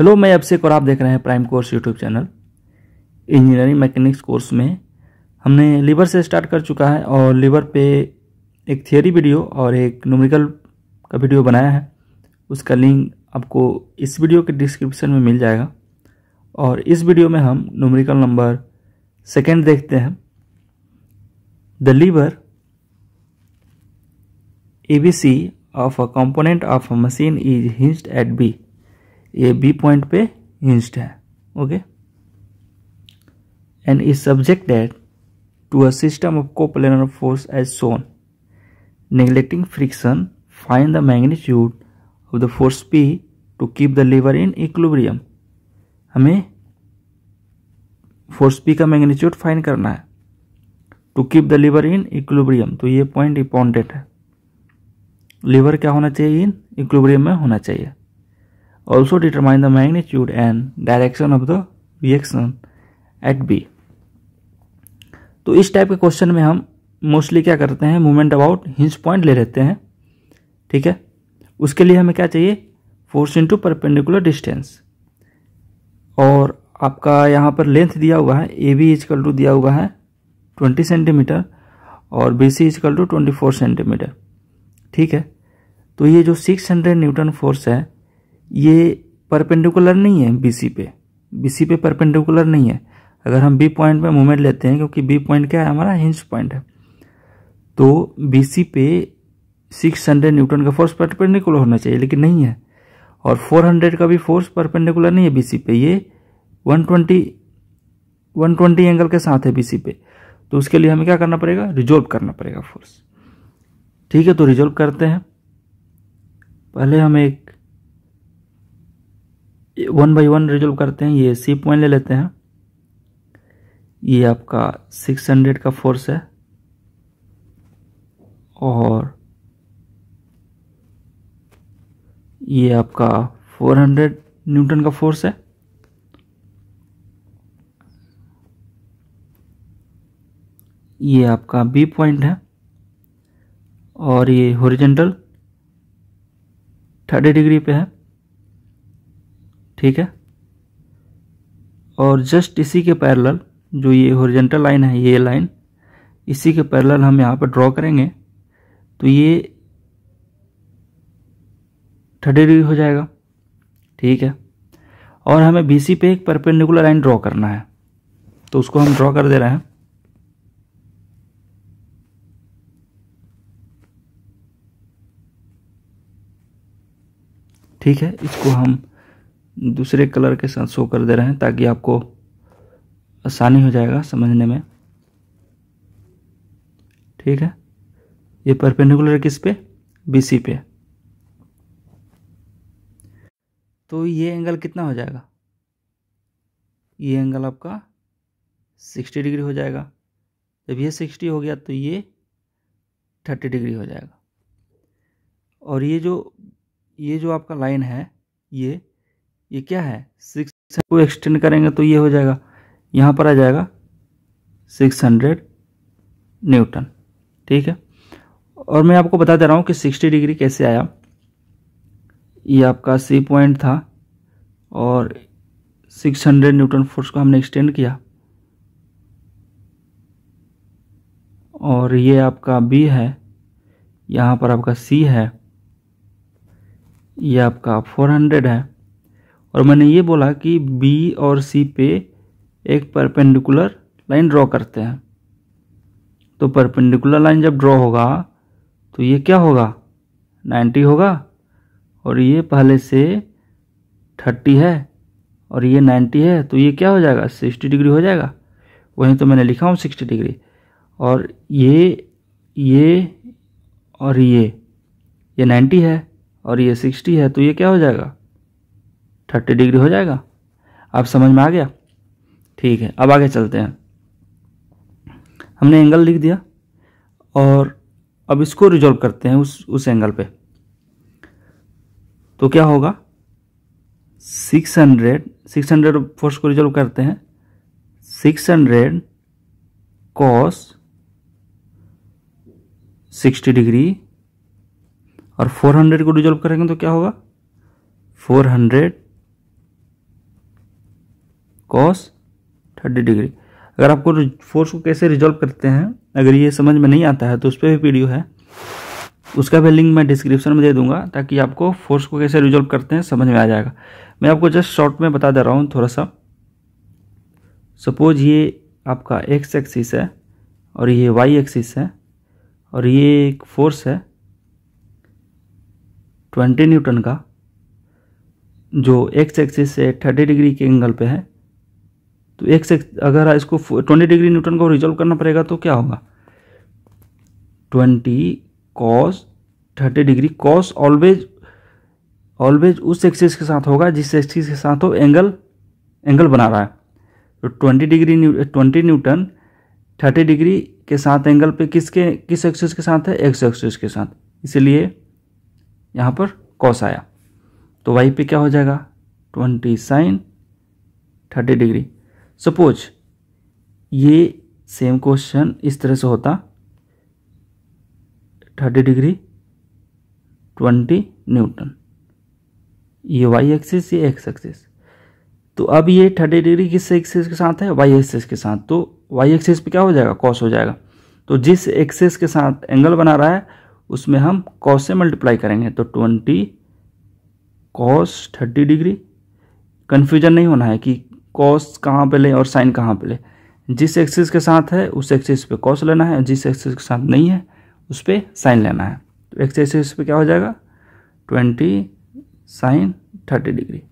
Hello मैं से और आप देख रहे हैं prime course YouTube channel engineering mechanics course में हमने लीवर से स्टार्ट कर चुका है और लीवर पे एक थियोरी वीडियो और एक न्यूमेरिकल का वीडियो बनाया है उसका लिंक आपको इस वीडियो के डिस्क्रिप्शन में मिल जाएगा और इस वीडियो में हम न्यूमेरिकल नंबर सेकेंड देखते हैं the lever A B C of a component of a machine is hinged at B ये बी पॉइंट पे हिंस्ड है okay and is subjected to a system of coplanar force as shown neglecting friction find the magnitude of the force P to keep the lever in equilibrium हमें force P का magnitude find करना है to keep the lever in equilibrium तो ये point important है liver क्या होना चाहिए इन इक्लोबरियम में होना चाहिए Also determine the magnitude and direction of the reaction at B. तो इस टाइप के क्वेश्चन में हम मोस्टली क्या करते हैं मूवमेंट अबाउट हिंस पॉइंट ले रहते हैं ठीक है उसके लिए हमें क्या चाहिए फोर्स इंटू परपेंडिकुलर डिस्टेंस और आपका यहाँ पर लेंथ दिया हुआ है ए बी इजकल टू दिया हुआ है ट्वेंटी सेंटीमीटर और B C is equal to twenty four centimetre ठीक है तो ये जो सिक्स हंड्रेड न्यूटन फोर्स है ये परपेंडिकुलर नहीं है बी पे बी पे परपेंडिकुलर नहीं है अगर हम बी पॉइंट में मूवमेंट लेते हैं क्योंकि बी पॉइंट क्या है हमारा हिंज पॉइंट है तो बी पे 600 न्यूटन का फोर्स परपेंडिकुलर होना चाहिए लेकिन नहीं है और 400 का भी फोर्स परपेंडिकुलर नहीं है बी पे ये 120 120 एंगल के साथ है बी पे तो उसके लिए हमें क्या करना पड़ेगा रिजोल्व करना पड़ेगा फोर्स ठीक है तो रिजोल्व करते हैं पहले हम एक वन बाई वन रिजोल्व करते हैं ये सी पॉइंट ले लेते हैं ये आपका सिक्स हंड्रेड का फोर्स है और ये आपका फोर हंड्रेड न्यूटन का फोर्स है ये आपका बी पॉइंट है और ये होरिजेंटल थर्टी डिग्री पे है ठीक है और जस्ट इसी के पैरेलल जो ये हॉरिजॉन्टल लाइन है ये लाइन इसी के पैरेलल हम यहाँ पर ड्रॉ करेंगे तो ये थर्टी डिग्री हो जाएगा ठीक है और हमें बी सी पे एक परपेंडिकुलर लाइन ड्रॉ करना है तो उसको हम ड्रॉ कर दे रहे हैं ठीक है इसको हम दूसरे कलर के साथ शो कर दे रहे हैं ताकि आपको आसानी हो जाएगा समझने में ठीक है ये परपेंडिकुलर किस पे बीसी पे तो ये एंगल कितना हो जाएगा ये एंगल आपका सिक्सटी डिग्री हो जाएगा जब ये सिक्सटी हो गया तो ये थर्टी डिग्री हो जाएगा और ये जो ये जो आपका लाइन है ये ये क्या है सिक्स को एक्सटेंड करेंगे तो ये हो जाएगा यहाँ पर आ जाएगा सिक्स हंड्रेड न्यूटन ठीक है और मैं आपको बता दे रहा हूँ कि सिक्सटी डिग्री कैसे आया ये आपका सी पॉइंट था और सिक्स हंड्रेड न्यूटन फोर्स को हमने एक्सटेंड किया और ये आपका बी है यहाँ पर आपका सी है ये आपका फोर हंड्रेड है और मैंने ये बोला कि बी और सी पे एक परपेंडिकुलर लाइन ड्रॉ करते हैं तो परपेंडिकुलर लाइन जब ड्रॉ होगा तो ये क्या होगा 90 होगा और ये पहले से 30 है और ये 90 है तो ये क्या हो जाएगा 60 डिग्री हो जाएगा वहीं तो मैंने लिखा हूँ 60 डिग्री और ये ये और ये ये 90 है और ये 60 है तो ये क्या हो जाएगा थर्टी डिग्री हो जाएगा आप समझ में आ गया ठीक है अब आगे चलते हैं हमने एंगल लिख दिया और अब इसको रिजॉल्व करते हैं उस उस एंगल पे तो क्या होगा 600 600 फोर्स को रिजॉल्व करते हैं 600 कॉस सिक्सटी डिग्री और 400 को रिजॉल्व करेंगे तो क्या होगा 400 कॉस थर्टी डिग्री अगर आपको फोर्स को कैसे रिजॉल्व करते हैं अगर ये समझ में नहीं आता है तो उस पर भी वीडियो है उसका भी लिंक मैं डिस्क्रिप्शन में दे दूंगा ताकि आपको फोर्स को कैसे रिजॉल्व करते हैं समझ में आ जाएगा मैं आपको जस्ट शॉर्ट में बता दे रहा हूँ थोड़ा सा सपोज ये आपका एक्स एक्सिस है और ये वाई एक्सिस है और ये एक फोर्स है ट्वेंटी न्यूटन का जो एक्स एक्सिस से थर्टी डिग्री के एंगल पे है तो एक से अगर इसको ट्वेंटी डिग्री न्यूटन को रिजोल्व करना पड़ेगा तो क्या होगा twenty cos thirty degree cos always always उस एक्सिस के साथ होगा जिस एक्सिस के साथ हो एंगल एंगल बना रहा है तो twenty degree twenty newton thirty degree के साथ एंगल पे किसके किस एक्सिस के साथ है एक्स एक्सिस के साथ इसलिए यहाँ पर कॉस आया तो वाई पे क्या हो जाएगा twenty sine thirty degree suppose ये सेम क्वेश्चन इस तरह से होता थर्टी डिग्री ट्वेंटी न्यूटन ये वाई एक्सिस ये एक्स एक्सिस तो अब ये थर्टी डिग्री किस एक्सिस के साथ है वाई एक्सिस के साथ तो वाई एक्सिस पे क्या हो जाएगा कॉस हो जाएगा तो जिस एक्सिस के साथ एंगल बना रहा है उसमें हम कॉस से मल्टीप्लाई करेंगे तो twenty cos thirty degree confusion नहीं होना है कि कॉस कहाँ पे लें और साइन कहाँ पे लें जिस एक्सिस के साथ है उस एक्सिस पे कॉस लेना है जिस एक्सिस के साथ नहीं है उस पर साइन लेना है तो एक्स एक्सिस पे क्या हो जाएगा ट्वेंटी साइन थर्टी डिग्री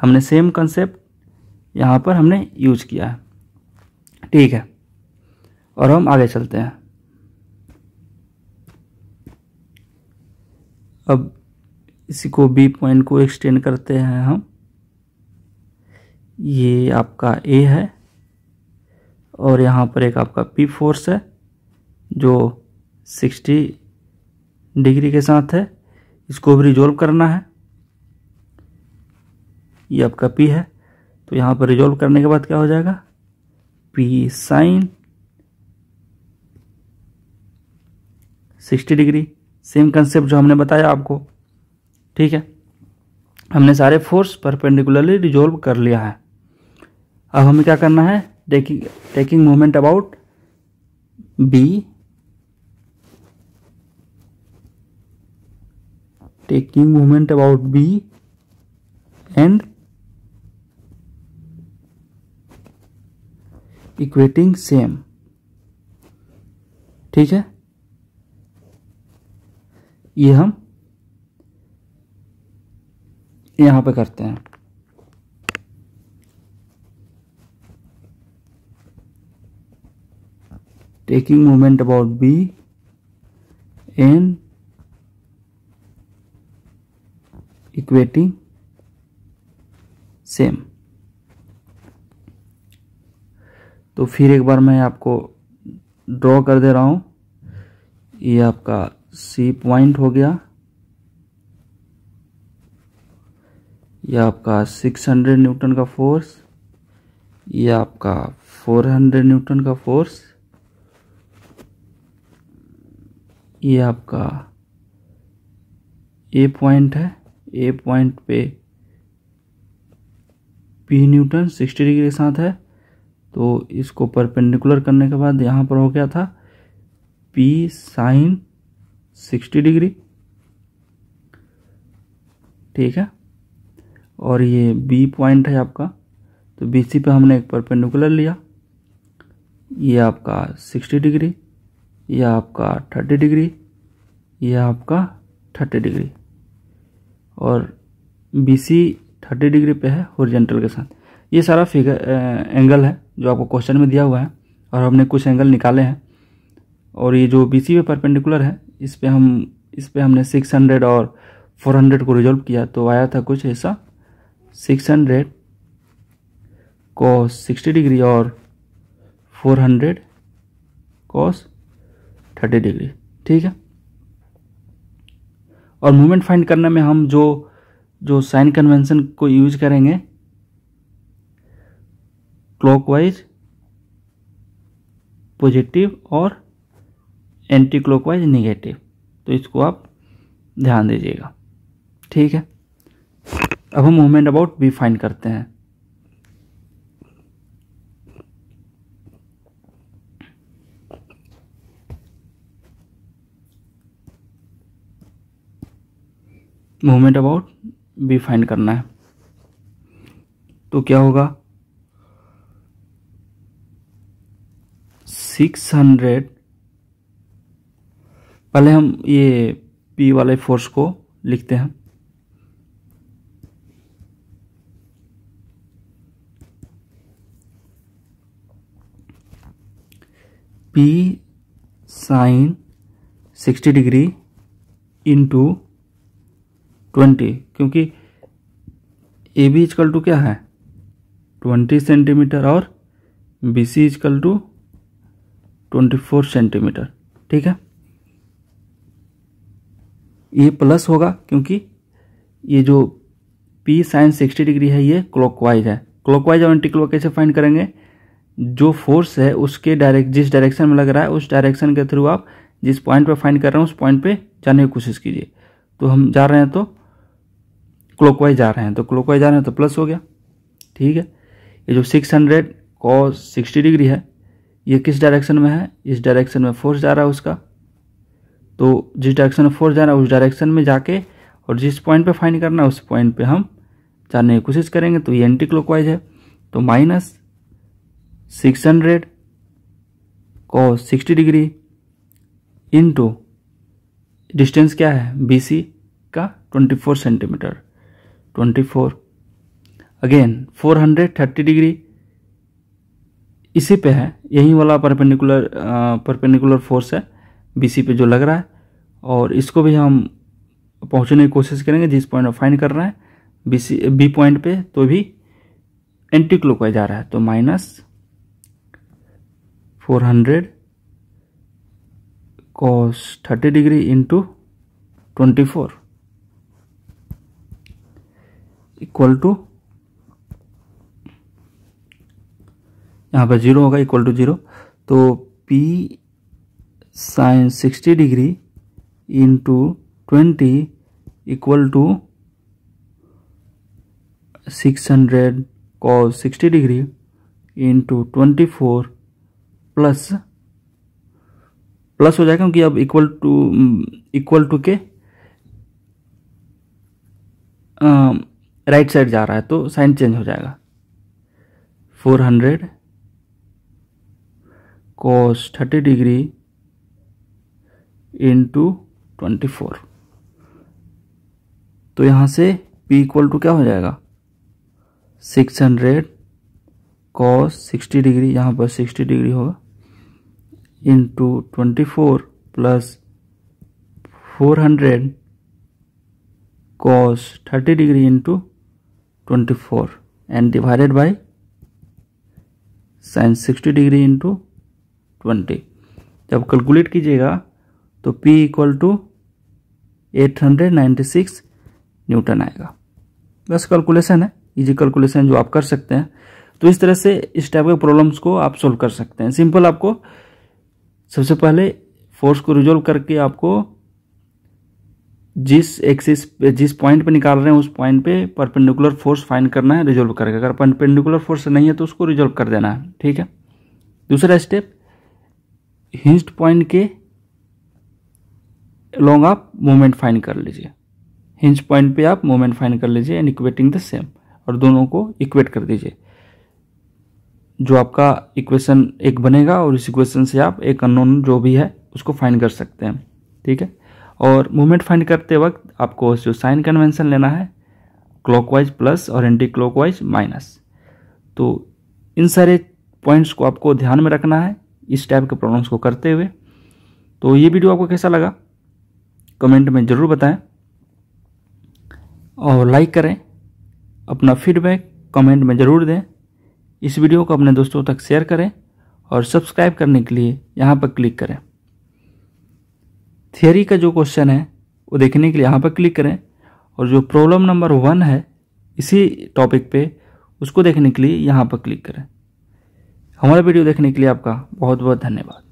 हमने सेम कंसेप्ट यहाँ पर हमने यूज किया है ठीक है और हम आगे चलते हैं अब इसी को बी पॉइंट को एक्सटेंड करते हैं हम ये आपका ए है और यहाँ पर एक आपका पी फोर्स है जो 60 डिग्री के साथ है इसको भी रिजोल्व करना है ये आपका पी है तो यहाँ पर रिजोल्व करने के बाद क्या हो जाएगा P sine 60 degree same concept जो हमने बताया आपको ठीक है हमने सारे फोर्स परपेंडिकुलरली रिजोल्व कर लिया है अब हमें क्या करना है taking taking moment about B taking moment about B and equating same ठीक है ये हम यहां पे करते हैं taking moment about B and equating same तो फिर एक बार मैं आपको ड्रॉ कर दे रहा हूं ये आपका सी पॉइंट हो गया यह आपका 600 न्यूटन का फोर्स यह आपका 400 न्यूटन का फोर्स ये आपका ए पॉइंट है ए पॉइंट पे पी न्यूटन सिक्सटी डिग्री के साथ है तो इसको परपेंडिकुलर करने के बाद यहाँ पर हो गया था पी साइन सिक्सटी डिग्री ठीक है और ये बी पॉइंट है आपका तो बी सी पर हमने एक परपेंडिकुलर लिया ये आपका सिक्सटी डिग्री यह आपका थर्टी डिग्री यह आपका थर्टी डिग्री और बी सी थर्टी डिग्री पे है हॉरिजेंटल के साथ ये सारा फिगर एंगल है जो आपको क्वेश्चन में दिया हुआ है और हमने कुछ एंगल निकाले हैं और ये जो बी सी पे परपेंडिकुलर है इस पर हम इस पर हमने सिक्स हंड्रेड और फोर हंड्रेड को रिजोल्व किया तो आया था कुछ ऐसा six hundred cos sixty degree और four hundred cos thirty degree ठीक है और मूवमेंट फाइंड करने में हम जो जो साइन कन्वेंशन को यूज करेंगे क्लॉकवाइज पॉजिटिव और एंटी क्लॉकवाइज निगेटिव तो इसको आप ध्यान दीजिएगा ठीक है अब हम मूवमेंट अबाउट बी फाइंड करते हैं मोमेंट अबाउट बी फाइंड करना है तो क्या होगा सिक्स हंड्रेड पहले हम ये पी वाले फोर्स को लिखते हैं P sine sixty degree into twenty क्योंकि ए बी इजकल टू क्या है ट्वेंटी सेंटीमीटर और B C is equal to twenty four centimetre ठीक है ये प्लस होगा क्योंकि ये जो पी साइन सिक्सटी डिग्री है ये क्लॉकवाइज है क्लॉकवाइज और एंटी क्लॉक कैसे फाइंड करेंगे जो फोर्स है उसके डायरेक्ट जिस डायरेक्शन में लग रहा है उस डायरेक्शन के थ्रू आप जिस पॉइंट पे फाइंड कर रहे हैं उस पॉइंट पे जाने की कोशिश कीजिए तो हम जा रहे हैं तो क्लोकवाइज जा रहे हैं तो क्लोकवाइज जा रहे हैं तो प्लस हो गया ठीक है ये जो six hundred cos sixty degree है ये किस डायरेक्शन में है इस डायरेक्शन में फोर्स जा रहा है उसका तो जिस डायरेक्शन में फोर्स जा रहा है उस डायरेक्शन में जाके और जिस पॉइंट पे फाइंड करना है उस पॉइंट पे हम जाने की कोशिश करेंगे तो ये एंटी क्लोकवाइज है तो minus six hundred cos sixty degree into distance क्या है बी सी का twenty four centimetre 24 again 430 degree इसी पे है यही वाला परपेंडिकुलर परपेंडिकुलर फोर्स है बीसी पे जो लग रहा है और इसको भी हम पहुंचने की कोशिश करेंगे जिस पॉइंट फाइंड कर रहे हैं बी सी बी पॉइंट पे तो भी एंटी क्लोक जा रहा है तो minus four hundred cos thirty degree into twenty four equal to यहाँ पर जीरो होगा इक्वल टू जीरो तो P sine sixty degree into twenty equal to six hundred cos sixty degree into twenty four plus plus हो जाएगा क्योंकि अब equal to equal to के right side जा रहा है तो साइन चेंज हो जाएगा four hundred cos thirty degree into twenty four तो यहां से p इक्वल टू क्या हो जाएगा six hundred cos sixty degree यहाँ पर सिक्सटी डिग्री होगा into twenty four plus four hundred cos thirty degree into 24 and divided by sine 60 degree into twenty जब कैलकुलेट कीजिएगा तो P इक्वल टू 896 न्यूटन आएगा बस कैलकुलेशन है इजी कैलकुलेशन जो आप कर सकते हैं तो इस तरह से इस टाइप के प्रॉब्लम्स को आप सोल्व कर सकते हैं सिंपल आपको सबसे पहले फोर्स को रिजोल्व करके आपको जिस एक्सिस जिस पॉइंट पे निकाल रहे हैं उस पॉइंट पे परपेंडिकुलर फोर्स फाइंड करना है रिजोल्व करके अगर परपेंडिकुलर फोर्स नहीं है तो उसको रिजोल्व कर देना है ठीक है दूसरा स्टेप हिंस्ट पॉइंट के लॉन्ग आप मोमेंट फाइंड कर लीजिए हिंज पॉइंट पे आप मोमेंट फाइंड कर लीजिए एंड इक्वेटिंग द सेम और दोनों को इक्वेट कर दीजिए जो आपका इक्वेशन एक बनेगा और इस इक्वेशन से आप एक अननोन जो भी है उसको फाइंड कर सकते हैं ठीक है और मूवमेंट फाइंड करते वक्त आपको जो साइन कन्वेंसन लेना है क्लॉकवाइज प्लस और एंटी क्लॉकवाइज माइनस तो इन सारे पॉइंट्स को आपको ध्यान में रखना है इस टाइप के प्रॉब्लम्स को करते हुए तो ये वीडियो आपको कैसा लगा कमेंट में ज़रूर बताएं और लाइक करें अपना फीडबैक कमेंट में ज़रूर दें इस वीडियो को अपने दोस्तों तक शेयर करें और सब्सक्राइब करने के लिए यहाँ पर क्लिक करें थियरी का जो क्वेश्चन है वो देखने के लिए यहाँ पर क्लिक करें और जो प्रॉब्लम नंबर वन है इसी टॉपिक पे उसको देखने के लिए यहाँ पर क्लिक करें हमारा वीडियो देखने के लिए आपका बहुत बहुत धन्यवाद